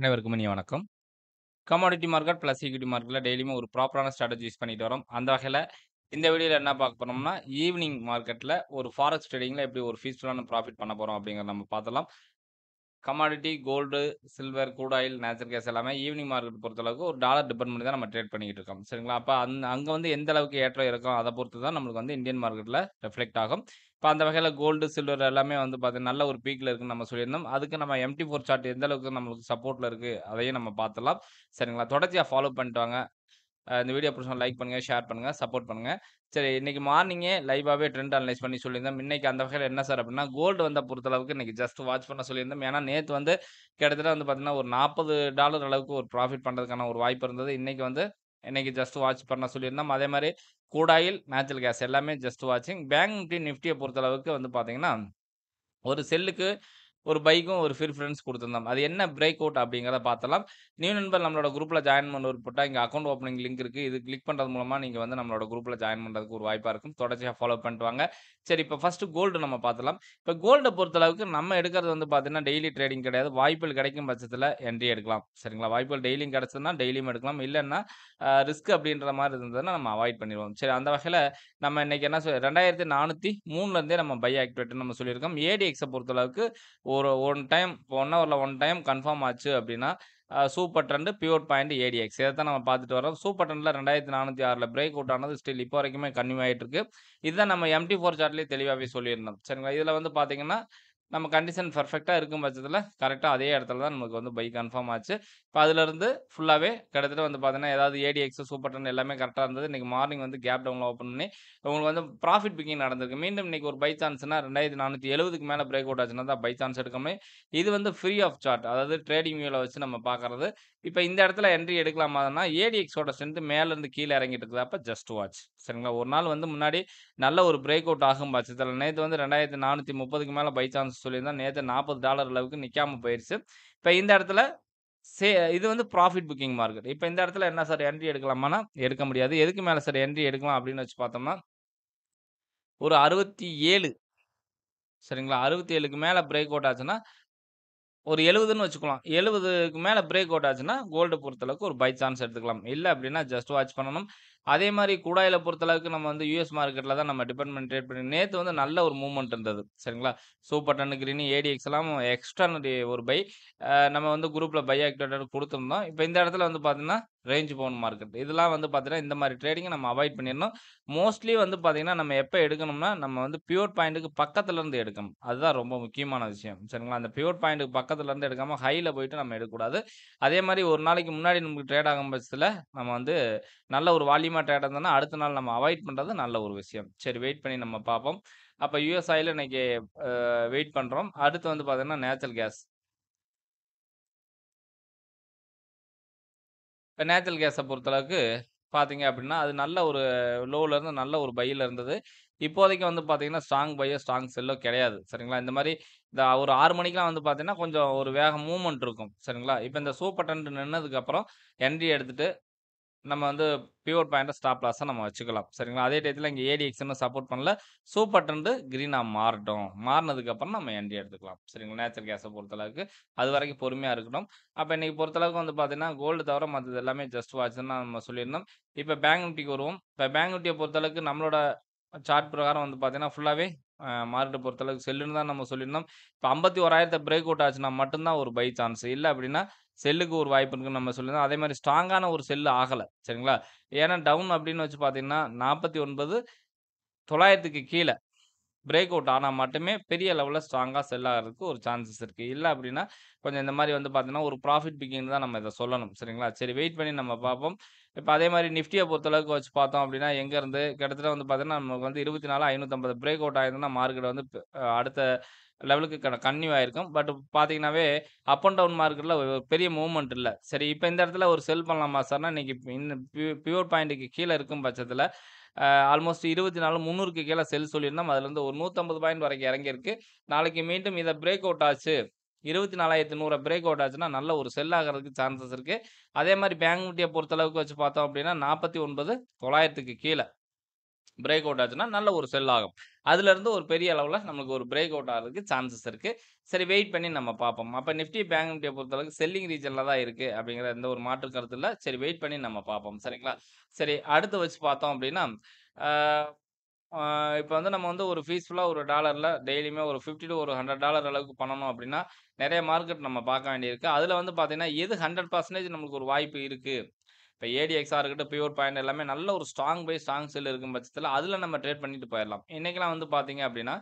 அனைவருக்கும் இனி வணக்கம் கமாடிட்டி மார்க்கெட் ப்ளஸ் ஈக்விட்டி மார்க்கெட்டில் டெய்லியுமே ஒரு ப்ராப்பரான ஸ்ட்ராட்டஜி யூஸ் பண்ணிட்டு வரோம் அந்த வகையில் இந்த வீடியோவில் என்ன பார்க்க போனோம்னா ஈவினிங் மார்க்கெட்டில் ஒரு ஃபாரஸ்ட் ட்ரேடிங்கில் எப்படி ஒரு ஃபீஸ்ஃபுல்லான ப்ராஃபிட் பண்ண போகிறோம் அப்படிங்கிற நம்ம பார்த்தலாம் கமாடிட்டி கோல்டு சில்வர் கூட ஆயில் நேச்சுரல் கேஸ் எல்லாமே ஈவினிங் மார்க்கெட் பொறுத்தளவுக்கு ஒரு டாலர் டிபெண்ட் பண்ணி தான் நம்ம ட்ரேட் பண்ணிக்கிட்டு இருக்கோம் சரிங்களா அப்போ அந் அங்கே வந்து எந்த அளவுக்கு ஏற்றம் இருக்கும் அதை பொறுத்து தான் நம்மளுக்கு வந்து இந்தியன் மார்க்கெட்டில் ரெஃப்ளெக்ட் ஆகும் இப்போ அந்த வகையில் கோல்டு சில்வர் எல்லாமே வந்து பார்த்தீங்கன்னா நல்ல ஒரு பீக்கில் இருக்குன்னு நம்ம சொல்லியிருந்தோம் அதுக்கு நம்ம எம்டி ஃபோர் சார்ட் எந்த அளவுக்கு நம்மளுக்கு சப்போர்ட்டில் இருக்குது அதையும் நம்ம பார்த்துலாம் சரிங்களா தொடர்ச்சியாக ஃபாலோ பண்ணிட்டு வாங்க இந்த வீடியோ பிடிச்சா லைக் பண்ணுங்கள் ஷேர் பண்ணுங்கள் சப்போர்ட் பண்ணுங்கள் சரி இன்றைக்கி மார்னிங்கே லைவாகவே ட்ரெண்ட் அனலைஸ் பண்ணி சொல்லியிருந்தோம் இன்றைக்கி அந்த வகையில் என்ன சார் அப்படின்னா கோல்டு வந்த பொறுத்தளவுக்கு இன்றைக்கி ஜஸ்ட் வாட்ச் பண்ண சொல்லியிருந்தோம் ஏன்னா நேற்று வந்து கிட்டத்தட்ட வந்து பார்த்திங்கன்னா ஒரு நாற்பது டாலர் அளவுக்கு ஒரு ப்ராஃபிட் பண்ணுறதுக்கான ஒரு வாய்ப்பு இருந்தது இன்றைக்கி வந்து இன்றைக்கி ஜஸ்ட் வாட்ச் பண்ண சொல்லியிருந்தோம் அதே மாதிரி கூடாயில் நேச்சுரல் கேஸ் எல்லாமே ஜஸ்ட் வாட்சிங் பேங்க் நிஃப்டி நிஃப்டியை பொறுத்தளவுக்கு வந்து பார்த்திங்கன்னா ஒரு செல்லுக்கு ஒரு பைக்கும் ஒரு ஃபிர் ஃப்ரெண்ட்ஸ் கொடுத்துருந்தோம் அது என்ன பிரேக் அவுட் அப்படிங்கிறத பார்த்தலாம் நியூ நண்பர் நம்மளோட குரூப்பில் ஜாயின் பண்ணுறது போட்டால் இங்கே அக்கௌண்ட் ஓப்பனிங் லிங்க் இருக்குது இது கிளிக் பண்ணுறது மூலமாக நீங்கள் வந்து நம்மளோட குரூப்பில் ஜாயின் பண்ணுறதுக்கு ஒரு வாய்ப்பாக இருக்கும் தொடர்ச்சியாக ஃபாலோ பண்ணிட்டு சரி இப்போ ஃபஸ்ட்டு கோல்டு நம்ம பார்த்தலாம் இப்போ கோல்டை பொறுத்தளவுக்கு நம்ம எடுக்கிறது வந்து பார்த்தீங்கன்னா டெய்லி ட்ரேடிங் கிடையாது வாய்ப்புகள் கிடைக்கும் பட்சத்தில் என்ட்ரி எடுக்கலாம் சரிங்களா வாய்ப்புகள் டெய்லியும் கிடச்சதுன்னா டெய்லியும் எடுக்கலாம் இல்லைன்னா ரிஸ்க் அப்படின்ற மாதிரி இருந்ததுன்னா நம்ம அவாய்ட் பண்ணிடுவோம் சரி அந்த வகையில் நம்ம இன்னைக்கு என்ன சொல் ரெண்டாயிரத்தி நானூற்றி மூணுலேருந்தே நம்ம பை ஆக்டிவேட்னு நம்ம சொல்லியிருக்கோம் ஏடிஎக்ஸை பொறுத்தளவுக்கு ஒரு ஒன் டைம் ஒன் ஹவரில் ஒன் டைம் கன்ஃபார்ம் ஆச்சு அப்படின்னா super trend pure point ADX இதை தான் நம்ம பார்த்துட்டு வரோம் சூப்பர் ட்ரெண்டில் ரெண்டாயிரத்தி நானூற்றி ஆறில் பிரேக் அவுட் ஆனது ஸ்டில் இப்போ வரைக்குமே கன்னியூ ஆகிட்டு இருக்கு இதுதான் நம்ம எம்டி ஃபோர் சார்ட்லேயே தெளிவாகவே சொல்லியிருந்தோம் சரிங்களா இதில் வந்து பார்த்தீங்கன்னா நம்ம கண்டிஷன் பர்ஃபெக்டாக இருக்கும் பட்சத்தில் கரெக்டாக அதே இடத்துல தான் நமக்கு வந்து பைக் கன்ஃபார்ம் ஆச்சு இப்போ அதுலேருந்து ஃபுல்லாகவே கிட்டத்தட்ட வந்து பார்த்தீங்கன்னா ஏதாவது ஏடி எக்ஸு சூப்பர் டன் எல்லாமே கரெக்டாக இருந்தது இன்றைக்கி மார்னிங் வந்து கேப் டவுனில் ஓப்பன் பண்ணி உங்களுக்கு வந்து ப்ராஃபிட் பிக்கிங் நடந்திருக்கு மீண்டும் இன்றைக்கி ஒரு பை சான்ஸ்னால் ரெண்டாயிரத்தி நானூற்றி எழுபதுக்கு மேலே பிரேக் அவுட் ஆச்சுன்னா தான் பை சான்ஸ் எடுக்கணும் இது வந்து ஃப்ரீ ஆஃப் சார்ட் அதாவது ட்ரேடிங் வியூவில் வச்சு நம்ம பார்க்குறது இப்போ இந்த இடத்துல என்ட்ரி எடுக்கலாமான்னா ஏடிஎக்ஸோட ஸ்ட்ரென்த் மேலேருந்து கீழே இறங்கிட்டு இருக்குது அப்போ ஜஸ்ட் வாட்ச் சரிங்களா ஒரு நாள் வந்து முன்னாடி நல்ல ஒரு பிரேக் அவுட் ஆகும் பட்சத்தில் நேற்று வந்து ரெண்டாயிரத்தி நானூற்றி முப்பதுக்கு மேலே பை சான்ஸ் சொல்லியிருந்தா நேற்று நாற்பது டாலர் அளவுக்கு நிற்காமல் போயிடுச்சு இப்போ இந்த இடத்துல சே இது வந்து ப்ராஃபிட் புக்கிங் மார்க்கெட் இப்போ இந்த இடத்துல என்ன சார் என்ட்ரி எடுக்கலாமான்னா எடுக்க முடியாது எதுக்கு மேலே சார் என்ட்ரி எடுக்கலாம் அப்படின்னு வச்சு பார்த்தோம்னா ஒரு அறுபத்தி ஏழு சரிங்களா அறுபத்தி ஏழுக்கு மேலே பிரேக் அவுட் ஆச்சுன்னா ஒரு எழுபதுன்னு வச்சுக்கலாம் எழுபதுக்கு மேலே பிரேக் அவுட் ஆச்சுன்னா கோல்டு பொறுத்தளவுக்கு ஒரு பை சான்ஸ் எடுத்துக்கலாம் இல்லை அப்படின்னா ஜஸ்ட் வாட்ச் பண்ணணும் அதே மாதிரி கூடாயில பொறுத்தளவுக்கு நம்ம வந்து யூஎஸ் மார்க்கெட்டில் தான் நம்ம டிபெண்ட் பண்ணி ட்ரேட் பண்ணி நேற்று வந்து நல்ல ஒரு மூவ்மெண்ட் இருந்தது சரிங்களா சூப்பர் டன்னு கிரீனி ஏடிஎக்ஸ் எல்லாம் எக்ஸ்டர்னரி ஒரு பை நம்ம வந்து குரூப்பில் பை ஆக்டிவேட்டட் கொடுத்துருந்தோம் இப்போ இந்த இடத்துல வந்து பார்த்தீங்கன்னா ரேஞ்ச் பவுன் மார்க்கெட் இதெல்லாம் வந்து பார்த்தீங்கன்னா இந்த மாதிரி ட்ரேடிங்கை நம்ம அவாய்ட் பண்ணிடணும் மோஸ்ட்லி வந்து பார்த்தீங்கன்னா நம்ம எப்போ எடுக்கணும்னா நம்ம வந்து பியூர் பாயிண்ட்டுக்கு பக்கத்துலேருந்து எடுக்கணும் அதுதான் ரொம்ப முக்கியமான விஷயம் சரிங்களா அந்த பியூர் பாயிண்ட்டுக்கு பக்கத்துலேருந்து எடுக்காமல் ஹையில் போயிட்டு நம்ம எடுக்கக்கூடாது அதே மாதிரி ஒரு நாளைக்கு முன்னாடி நமக்கு ட்ரேட் ஆகும் பட்சத்தில் நம்ம வந்து நல்ல ஒரு வால்யூம் மாற்ற இடம் தானே அடுத்த நாள் நம்ம அவாய்ட் பண்ணுறது நல்ல ஒரு விஷயம் சரி வெயிட் பண்ணி நம்ம பார்ப்போம் அப்போ யூஎஸ் இன்றைக்கி வெயிட் பண்ணுறோம் அடுத்து வந்து பார்த்தீங்கன்னா நேச்சுரல் கேஸ் இப்போ நேச்சுரல் கேஸை பொறுத்தளவுக்கு பார்த்தீங்க அப்படின்னா அது நல்ல ஒரு லோவிலேருந்து நல்ல ஒரு பையில் இருந்தது இப்போதைக்கு வந்து பார்த்தீங்கன்னா ஸ்ட்ராங் பையோ ஸ்ட்ராங் செல்லோ கிடையாது சரிங்களா இந்த மாதிரி இந்த ஒரு ஆறு மணிக்கெலாம் வந்து பார்த்தீங்கன்னா கொஞ்சம் ஒரு வேக மூவ்மெண்ட் இருக்கும் சரிங்களா இப்போ இந்த சூப்பர் டென்ட் நின்னதுக்கப்புறம் என்ட்ரி எடுத்துகிட்டு நம்ம வந்து பியூர் பாயிண்ட்டை ஸ்டாப் லாஸாக நம்ம வச்சுக்கலாம் சரிங்களா அதே டயத்தில் இங்கே ஏடிஎக்ஸ் சப்போர்ட் பண்ணல சூப்பர் ட்ரெண்டு க்ரீனாக மாறட்டும் மாறினதுக்கப்புறம் நம்ம என்டி எடுத்துக்கலாம் சரிங்களா நேச்சர் கேஸை பொறுத்தளவுக்கு அது வரைக்கும் பொறுமையாக இருக்கணும் அப்போ இன்றைக்கி பொறுத்தளவுக்கு வந்து பார்த்தீங்கன்னா கோல்டு தவிர மற்றது எல்லாமே ஜஸ்ட் வாட்ச்னு நம்ம சொல்லியிருந்தோம் இப்போ பேங்க் நிஃப்டிக்கு வருவோம் இப்போ பேங்க் நிஃப்டியை பொறுத்தளவுக்கு நம்மளோட சார்ட் பிரகாரம் வந்து பார்த்தீங்கன்னா ஃபுல்லாகவே மார்க்கெட்டை பொறுத்தளவுக்கு செல்லுன்னு தான் நம்ம சொல்லியிருந்தோம் இப்போ ஐம்பத்தி ஓராயிரத்தை பிரேக் அவுட் ஆச்சுன்னா மட்டும்தான் ஒரு பை சான்ஸ் இல்லை அப்படின்னா செல்லுக்கு ஒரு வாய்ப்பு இருக்குன்னு நம்ம சொல்லியிருந்தோம் அதே மாதிரி ஸ்ட்ராங்கான ஒரு செல்லு ஆகலை சரிங்களா ஏன்னா டவுன் அப்படின்னு வச்சு பார்த்தீங்கன்னா நாற்பத்தி ஒன்பது தொள்ளாயிரத்துக்கு கீழே பிரேக் அவுட் ஆனால் மட்டுமே பெரிய லெவலில் ஸ்ட்ராங்காக செல் ஆகிறதுக்கு ஒரு சான்சஸ் இருக்குது இல்லை அப்படின்னா கொஞ்சம் இந்த மாதிரி வந்து பார்த்தீங்கன்னா ஒரு ப்ராஃபிட் பிக்கிங் தான் நம்ம இதை சொல்லணும் சரிங்களா சரி வெயிட் பண்ணி நம்ம பார்ப்போம் இப்போ அதே மாதிரி நிஃப்டியை பொறுத்தளவுக்கு வச்சு பார்த்தோம் அப்படின்னா எங்கேருந்து கிட்டத்தட்ட வந்து பார்த்தீங்கன்னா நமக்கு வந்து இருபத்தி நாலு ஐநூற்றம்பது பிரேக் அவுட் ஆயிருந்தோம்னா மார்க்கெட் வந்து அடுத்த லெவலுக்கு கட கன்னியூ ஆயிருக்கும் பட் பார்த்தீங்கன்னாவே அப் அண்ட் டவுன் மார்க்கெட்டில் பெரிய மூவ்மெண்ட் இல்லை சரி இப்போ இந்த இடத்துல ஒரு செல் பண்ணலாமா சார்னா இன்றைக்கி இந்த பியூர் பாயிண்ட்டுக்கு கீழே இருக்கும் பட்சத்தில் ஆல்மோஸ்ட் இருபத்தி நாலு முந்நூறுக்கு கீழே செல் சொல்லியிருந்தோம் அதுலேருந்து ஒரு நூற்றம்பது பாயிண்ட் வரைக்கும் இறங்கியிருக்கு நாளைக்கு மீண்டும் இதை பிரேக் அவுட் ஆச்சு இருபத்தி நாலாயிரத்து நூறு பிரேக் அவுட் ஆச்சுன்னா நல்ல ஒரு செல் ஆகிறதுக்கு சான்சஸ் இருக்குது அதே மாதிரி பேங்க் நிட்டியை பொறுத்தளவுக்கு வச்சு பார்த்தோம் அப்படின்னா நாற்பத்தி ஒன்பது தொள்ளாயிரத்துக்கு கீழே பிரேக் அவுட் ஆச்சுன்னா நல்ல ஒரு செல் ஆகும் அதுலேருந்து ஒரு பெரிய அளவில் நம்மளுக்கு ஒரு பிரேக் அவுட் ஆகிறதுக்கு சான்சஸ் இருக்குது சரி வெயிட் பண்ணி நம்ம பார்ப்போம் அப்போ நிஃப்டி பேங்க் நிஃப்டியை பொறுத்தளவுக்கு செல்லிங் ரீஜனில் தான் இருக்குது அப்படிங்கிற எந்த ஒரு மாற்று கருத்து இல்லை சரி வெயிட் பண்ணி நம்ம பார்ப்போம் சரிங்களா சரி அடுத்து வச்சு பார்த்தோம் அப்படின்னா இப்போ வந்து நம்ம வந்து ஒரு ஃபீஸ்ஃபுல்லாக ஒரு டாலரில் டெய்லியுமே ஒரு ஃபிஃப்டி டு ஒரு ஹண்ட்ரட் டாலர் அளவுக்கு பண்ணணும் அப்படின்னா நிறைய மார்க்கெட் நம்ம பார்க்க வேண்டியிருக்கு அதில் வந்து பார்த்தீங்கன்னா எது ஹண்ட்ரட் பர்சன்டேஜ் நம்மளுக்கு ஒரு வாய்ப்பு இருக்குது இப்போ ஏடிஎக்ஸாக இருக்கட்டும் பியூர் பாயிண்ட் எல்லாமே நல்ல ஒரு ஸ்ட்ராங் பை ஸ்ட்ராங் செல் இருக்கும் பட்சத்தில் அதில் நம்ம ட்ரேட் பண்ணிட்டு போயிடலாம் இன்றைக்கெலாம் வந்து பார்த்தீங்க அப்படின்னா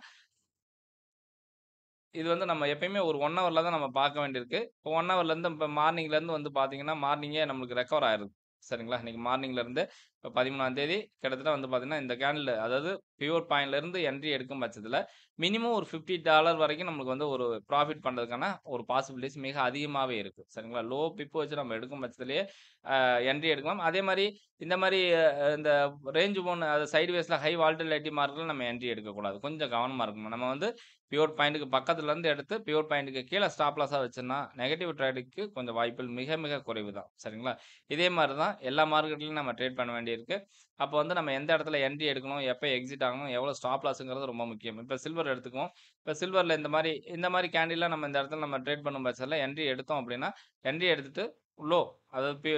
இது வந்து நம்ம எப்பயுமே ஒரு ஒன் ஹவரில் தான் நம்ம பார்க்க வேண்டியிருக்கு இப்போ ஒன் ஹவர்லேருந்து இப்போ மார்னிங்லேருந்து வந்து பார்த்தீங்கன்னா மார்னிங்கே நம்மளுக்கு ரெக்கவர் ஆயிருக்கு சரிங்களா இன்னைக்கு மார்னிங்லேருந்து இப்போ பதிமூணாம் தேதி கிட்டத்தட்ட வந்து பார்த்திங்கன்னா இந்த கேண்டில் அதாவது பியூர் பாயிண்ட்லேருந்து என்ட்ரி எடுக்கும் பட்சத்தில் மினிமம் ஒரு ஃபிஃப்டி டாலர் வரைக்கும் நம்மளுக்கு வந்து ஒரு ப்ராஃபிட் பண்ணுறதுக்கான ஒரு பாசிபிலிட்டிஸ் மிக அதிகமாகவே இருக்குது சரிங்களா லோ பிப்பு வச்சு நம்ம எடுக்கும் பட்சத்துலேயே என்ட்ரி எடுக்கலாம் அதே மாதிரி இந்த மாதிரி இந்த ரேஞ்சு போன அது சைடு வேஸில் ஹை வால்டிலிட்டி மார்க்கில் நம்ம என்ட்ரி எடுக்கக்கூடாது கொஞ்சம் கவனமாக இருக்கணும் நம்ம வந்து பியூர் பாயிண்ட்டுக்கு பக்கத்துலேருந்து எடுத்து பியூர் பாயிண்ட்டுக்கு கீழே ஸ்டாப் லாஸாக நெகட்டிவ் ட்ரேடுக்கு கொஞ்சம் வாய்ப்புகள் மிக மிக குறைவு தான் சரிங்களா இதே மாதிரி தான் எல்லா மார்க்கெட்லையும் நம்ம ட்ரேட் பண்ண வேண்டியிருக்கு அப்போ வந்து நம்ம எந்த இடத்துல என்ட்ரி எடுக்கணும் எப்போ எக்ஸிட் ஆகணும் எவ்வளோ ஸ்டாப் லாஸுங்கிறது ரொம்ப முக்கியம் இப்போ சில்வர் எடுத்துக்குவோம் இப்போ சில்வரில் இந்த மாதிரி இந்த மாதிரி கேண்டிலாம் நம்ம இந்த இடத்துல நம்ம ட்ரேட் பண்ணும் பட்சத்தில் என்ட்ரி எடுத்தோம் அப்படின்னா என்ட்ரி எடுத்துகிட்டு லோ அதாவது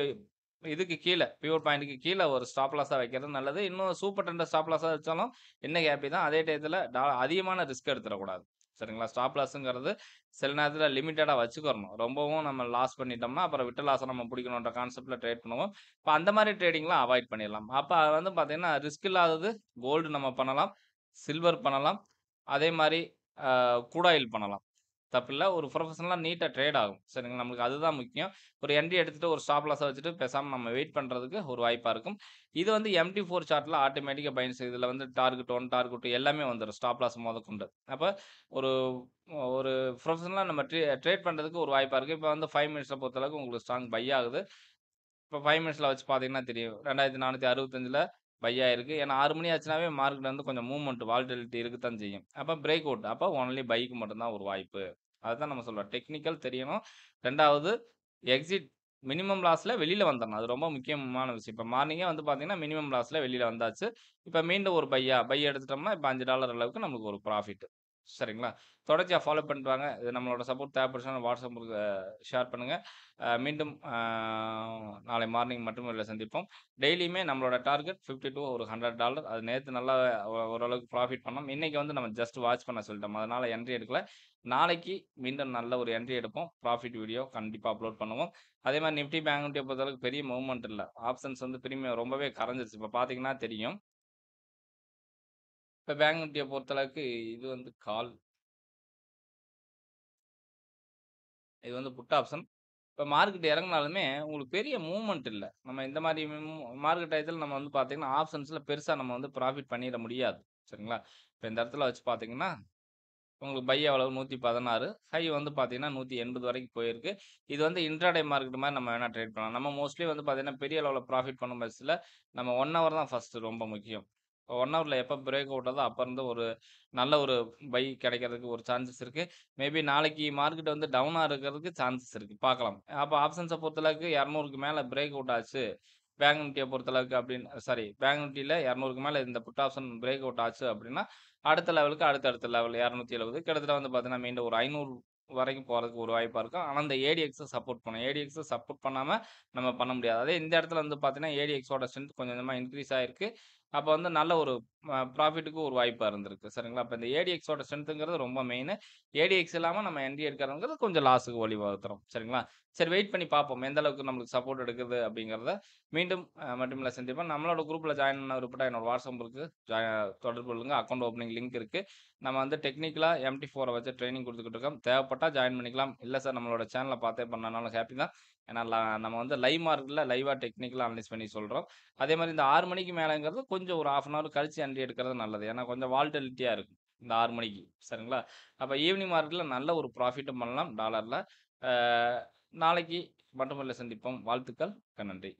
இதுக்கு கீழே பியூர் பாயிண்ட்டுக்கு கீழே ஒரு ஸ்டாப் லாஸாக வைக்கிறது நல்லது இன்னும் சூப்பர் டெண்டர் ஸ்டாப் லாஸாக வச்சாலும் என்ன கேப்பி தான் அதே டயத்தில் டா அதிகமான ரிஸ்க் எடுத்துடக்கூடாது சரிங்களா ஸ்டாப் லாஸுங்கிறது சில நேரத்தில் லிமிட்டடாக வச்சுக்கிறணும் ரொம்பவும் நம்ம லாஸ் பண்ணிட்டோம்னா அப்புறம் விட்ட லாஸை நம்ம பிடிக்கணுன்ற கான்செப்டில் ட்ரேட் பண்ணுவோம் இப்போ அந்த மாதிரி ட்ரேடிங்லாம் அவாய்ட் பண்ணிடலாம் அப்போ அது வந்து பார்த்திங்கன்னா ரிஸ்க் இல்லாதது கோல்டு நம்ம பண்ணலாம் சில்வர் பண்ணலாம் அதே மாதிரி குடாயில் பண்ணலாம் இல்லை ஒரு ப்ரொஃபஷனலாக நீட்டாக ட்ரேட் ஆகும் சரிங்களா நம்மளுக்கு அதுதான் முக்கியம் ஒரு என்ட்ரி எடுத்துகிட்டு ஒரு ஸ்டாப் லாஸாக வச்சுட்டு பேசாமல் நம்ம வெயிட் பண்ணுறதுக்கு ஒரு வாய்ப்பாக இருக்கும் இது வந்து எம்டி ஃபோர் சார்ட்டில் ஆட்டோமேட்டிக்காக பயன்ஸ் இதில் வந்து டார்கெட் ஒன் டார்கெட் எல்லாமே வந்துடும் ஸ்டாப் லாஸ் மோத கொண்டு அப்போ ஒரு ஒரு ப்ரொஃபஷனலாக நம்ம ட்ரே ட்ரேட் பண்ணுறதுக்கு ஒரு வாய்ப்பாக இருக்குது இப்போ வந்து ஃபைவ் மினிட்ஸில் பொறுத்தளவுக்கு உங்களுக்கு ஸ்ட்ராங் பை ஆகுது இப்போ ஃபைவ் மினிட்ஸில் வச்சு பார்த்தீங்கன்னா தெரியும் ரெண்டாயிரத்தி நானூற்றி அறுபத்தஞ்சில் பையாக இருக்குது ஏன்னா ஆறு மணி ஆச்சுனாவே மார்க்கெட் வந்து கொஞ்சம் மூவ்மெண்ட் வால்டிலிட்டி இருக்கு தான் செய்யும் அப்போ பிரேக் அவுட் அப்போ ஒன்லி பைக்கு மட்டும்தான் ஒரு வாய்ப்பு அதுதான் நம்ம சொல்கிறோம் டெக்னிக்கல் தெரியணும் ரெண்டாவது எக்ஸிட் மினிமம் லாஸில் வெளியில் வந்துடணும் அது ரொம்ப முக்கியமான விஷயம் இப்போ மார்னிங்கே வந்து பார்த்தீங்கன்னா மினிமம் லாஸில் வெளியில் வந்தாச்சு இப்போ மீண்டும் ஒரு பையா பை எடுத்துட்டோம்னா இப்போ அஞ்சு டாலர் அளவுக்கு நமக்கு ஒரு ப்ராஃபிட் சரிங்களா தொடர்ச்சியாக ஃபாலோ பண்ணிட்டு வாங்க இது நம்மளோட சப்போர்ட் தேவைப்படுச்சுன்னா வாட்ஸ்அப் உங்களுக்கு ஷேர் பண்ணுங்கள் மீண்டும் நாளை மார்னிங் மட்டும் இல்லை சந்திப்போம் டெய்லியுமே நம்மளோட டார்கெட் ஃபிஃப்டி டூ ஒரு ஹண்ட்ரட் டாலர் அது நேற்று நல்லா ஓரளவுக்கு ப்ராஃபிட் பண்ணோம் இன்றைக்கி வந்து நம்ம ஜஸ்ட் வாட்ச் பண்ண சொல்லிட்டோம் அதனால் என்ட்ரி எடுக்கல நாளைக்கு மீண்டும் நல்ல ஒரு என்ட்ரி எடுப்போம் ப்ராஃபிட் வீடியோ கண்டிப்பாக அப்லோட் பண்ணுவோம் அதே மாதிரி நிஃப்டி பேங்க் நிஃப்டியை பொறுத்தளவுக்கு பெரிய மூவ்மெண்ட் இல்லை ஆப்ஷன்ஸ் வந்து பிரிமியம் ரொம்பவே கரைஞ்சிருச்சு இப்போ பார்த்தீங்கன்னா தெரியும் இப்போ பேங்க் நிஃப்டியை பொறுத்தளவுக்கு இது வந்து கால் இது வந்து புட் ஆப்ஷன் இப்போ மார்க்கெட் இறங்கினாலுமே உங்களுக்கு பெரிய மூவ்மெண்ட் இல்லை நம்ம இந்த மாதிரி மார்க்கெட் டயத்தில் நம்ம வந்து பார்த்தீங்கன்னா ஆப்ஷன்ஸில் பெருசாக நம்ம வந்து ப்ராஃபிட் பண்ணிட முடியாது சரிங்களா இப்போ இந்த இடத்துல வச்சு பார்த்தீங்கன்னா உங்களுக்கு பை எவ்வளவு நூற்றி பதினாறு ஹை வந்து பார்த்தீங்கன்னா நூற்றி எண்பது வரைக்கும் போயிருக்கு இது வந்து இன்ட்ராடே மார்க்கெட் மாதிரி நம்ம வேணால் ட்ரேட் பண்ணலாம் நம்ம மோஸ்ட்லி வந்து பார்த்தீங்கன்னா பெரிய அளவில் ப்ராஃபிட் பண்ணும் பஸ்ஸில் நம்ம ஒன் ஹவர் தான் ஃபஸ்ட்டு ரொம்ப முக்கியம் ஒன் ஹவர்ல எப்போ பிரேக் அவுட்டாதோ அப்போருந்து அப்போ இருந்து ஒரு நல்ல ஒரு பை கிடைக்கிறதுக்கு ஒரு சான்சஸ் இருக்கு மேபி நாளைக்கு மார்க்கெட் வந்து டவுனாக இருக்கிறதுக்கு சான்சஸ் இருக்கு பார்க்கலாம் அப்போ ஆப்ஷன்ஸை பொறுத்தளவுக்கு இரநூறுக்கு மேலே பிரேக் அவுட் ஆச்சு பேங்க் நிஃப்டியை பொறுத்தளவுக்கு அப்படின்னு சாரி பேங்க் நிட்டியில் இரநூறுக்கு மேலே இந்த புட் ஆப்ஷன் பிரேக் அவுட் ஆச்சு அப்படின்னா அடுத்த லெவலுக்கு அடுத்தடுத்த லெவல் இரநூத்தி எழுபது கிட்டத்தட்ட வந்து பார்த்தீங்கன்னா மீண்டும் ஒரு ஐநூறு வரைக்கும் போகிறதுக்கு ஒரு வாய்ப்பாக இருக்கும் ஆனால் இந்த ஏடிஎக்ஸை சப்போர்ட் பண்ணும் ஏடிஎக்ஸை சப்போர்ட் பண்ணாமல் நம்ம பண்ண முடியாது அதே இந்த இடத்துல வந்து பார்த்தீங்கன்னா ஏடிஎக்ஸோட ஸ்ட்ரென்த் கொஞ்சம் கொஞ்சமாக இன்க்ரீஸ் ஆகிருக்கு அப்போ வந்து நல்ல ஒரு ப்ராஃபிட்டுக்கு ஒரு வாய்ப்பாக இருந்திருக்கு சரிங்களா அப்போ இந்த ஏடிஎக்ஸோட ஸ்ட்ரென்த்துங்கிறது ரொம்ப மெயின் ஏடிஎக்ஸ் இல்லாமல் நம்ம என்டி எடுக்கிறதுங்கிறது கொஞ்சம் லாஸுக்கு வழிவகுத்துறோம் சரிங்களா சரி வெயிட் பண்ணி பார்ப்போம் எந்த அளவுக்கு நம்மளுக்கு சப்போர்ட் எடுக்குது அப்படிங்கிறத மீண்டும் மட்டும் இல்லை சந்திப்பேன் நம்மளோட குரூப்பில் ஜாயின் பண்ண விருப்பட்டா என்னோட வாட்ஸ்அப் இருக்குது தொடர்பு கொள்ளுங்க அக்கௌண்ட் ஓப்பனிங் லிங்க் இருக்குது நம்ம வந்து டெக்னிக்கலாக எம்டி ஃபோரை வச்சு ட்ரைனிங் கொடுத்துக்கிட்டு இருக்கோம் தேவைப்பட்டால் ஜாயின் பண்ணிக்கலாம் இல்லை சார் நம்மளோட சேனலை பார்த்தே பண்ணனாலும் ஹாப்பி தான் ஏன்னா நம்ம வந்து லைவ் மார்க்கில் லைவாக டெக்னிக்கலாக அனலைஸ் பண்ணி சொல்கிறோம் அதே மாதிரி இந்த ஆறு மணிக்கு மேலேங்கிறது கொஞ்சம் ஒரு ஆஃப் அன் ஹவர் கழிச்சு அண்டி எடுக்கிறது நல்லது ஏன்னா கொஞ்சம் வால்டலிட்டியாக இருக்கும் இந்த ஆறு மணிக்கு சரிங்களா அப்போ ஈவினிங் மார்க்கெட்டில் நல்ல ஒரு ப்ராஃபிட்டும் பண்ணலாம் டாலரில் நாளைக்கு மட்டுமல்ல சந்திப்போம் வாழ்த்துக்கள் நன்றி